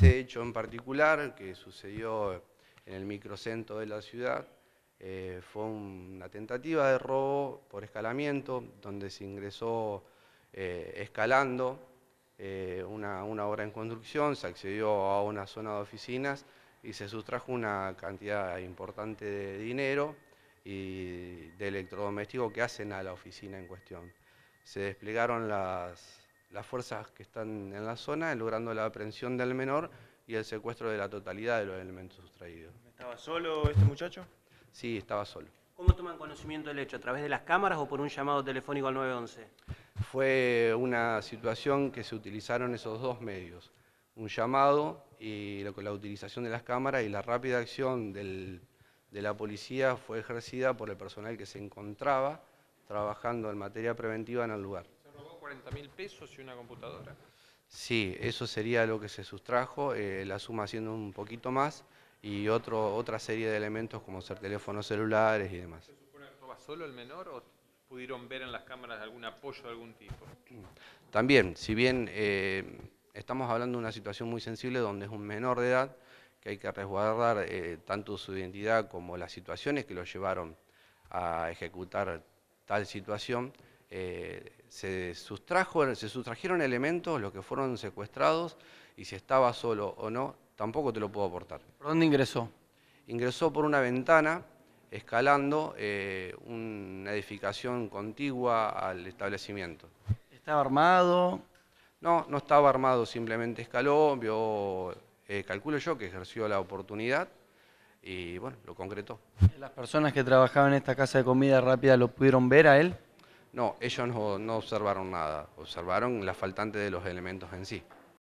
ese hecho en particular, que sucedió en el microcentro de la ciudad, eh, fue una tentativa de robo por escalamiento, donde se ingresó eh, escalando eh, una, una, obra en construcción, se accedió a una zona de oficinas y se sustrajo una cantidad importante de dinero y de electrodomésticos que hacen a la oficina en cuestión. Se desplegaron las, las fuerzas que están en la zona, logrando la aprehensión del menor y el secuestro de la totalidad de los elementos sustraídos. ¿Estaba solo este muchacho? Sí, estaba solo. ¿Cómo toman conocimiento del hecho? ¿A través de las cámaras o por un llamado telefónico al 911? Fue una situación que se utilizaron esos dos medios. Un llamado y la, la utilización de las cámaras y la rápida acción de la policía fue ejercida por el personal que se encontraba trabajando en materia preventiva en el lugar. 40 mil pesos y una computadora. Sí, eso sería lo que se sustrajo, eh, la suma siendo un poquito más y otro, otra serie de elementos como ser teléfonos celulares y demás. ¿Se supone que solo el menor o pudieron ver en las cámaras algún apoyo de algún tipo? También, si bien eh, estamos hablando de una situación muy sensible donde es un menor de edad, que hay que resguardar eh, tanto su identidad como las situaciones que lo llevaron a ejecutar tal situación, eh, se, sustrajo, se sustrajeron elementos, los que fueron secuestrados, y si estaba solo o no, tampoco te lo puedo aportar. ¿Por dónde ingresó? Ingresó por una ventana, escalando eh, una edificación contigua al establecimiento. ¿Estaba armado? No, no estaba armado, simplemente escaló, vio, eh, calculo yo que ejerció la oportunidad y bueno, lo concretó. ¿Las personas que trabajaban en esta casa de comida rápida lo pudieron ver a él? No, ellos no, observaron nada, observaron la faltante de los elementos en sí.